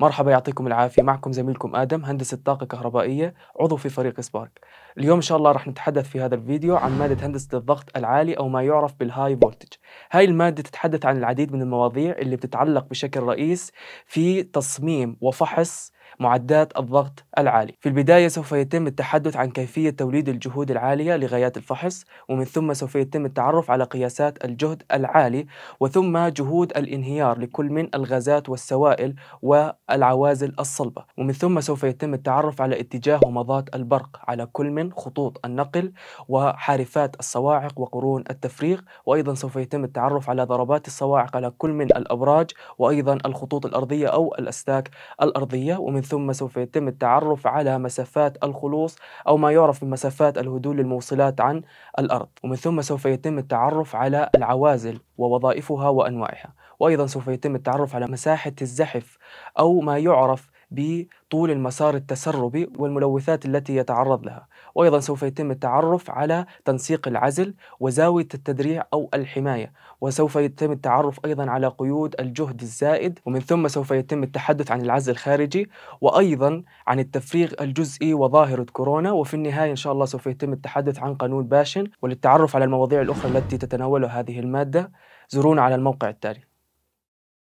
مرحبا يعطيكم العافية معكم زميلكم آدم هندسة طاقة كهربائية عضو في فريق سبارك اليوم إن شاء الله رح نتحدث في هذا الفيديو عن مادة هندسة الضغط العالي أو ما يعرف بالهاي فولتج هاي المادة تتحدث عن العديد من المواضيع اللي بتتعلق بشكل رئيس في تصميم وفحص معدات الضغط العالي في البداية سوف يتم التحدث عن كيفية توليد الجهود العالية لغايات الفحص ومن ثم سوف يتم التعرف على قياسات الجهد العالي وثم جهود الانهيار لكل من الغازات والسوائل والعوازل الصلبة ومن ثم سوف يتم التعرف على اتجاه ومضات البرق على كل من خطوط النقل وحارفات الصواعق وقرون التفريغ وأيضا سوف يتم التعرف على ضربات الصواعق على كل من الأبراج وأيضا الخطوط الأرضية أو الأستاك الأرضية ومن ومن ثم سوف يتم التعرف على مسافات الخلوص أو ما يعرف بمسافات الهدول للموصلات عن الأرض ومن ثم سوف يتم التعرف على العوازل ووظائفها وأنواعها وأيضا سوف يتم التعرف على مساحة الزحف أو ما يعرف بطول المسار التسربي والملوثات التي يتعرض لها وأيضا سوف يتم التعرف على تنسيق العزل وزاوية التدريع أو الحماية وسوف يتم التعرف أيضا على قيود الجهد الزائد ومن ثم سوف يتم التحدث عن العزل الخارجي وأيضا عن التفريغ الجزئي وظاهرة كورونا وفي النهاية إن شاء الله سوف يتم التحدث عن قانون باشن وللتعرف على المواضيع الأخرى التي تتناولها هذه المادة زورونا على الموقع التالي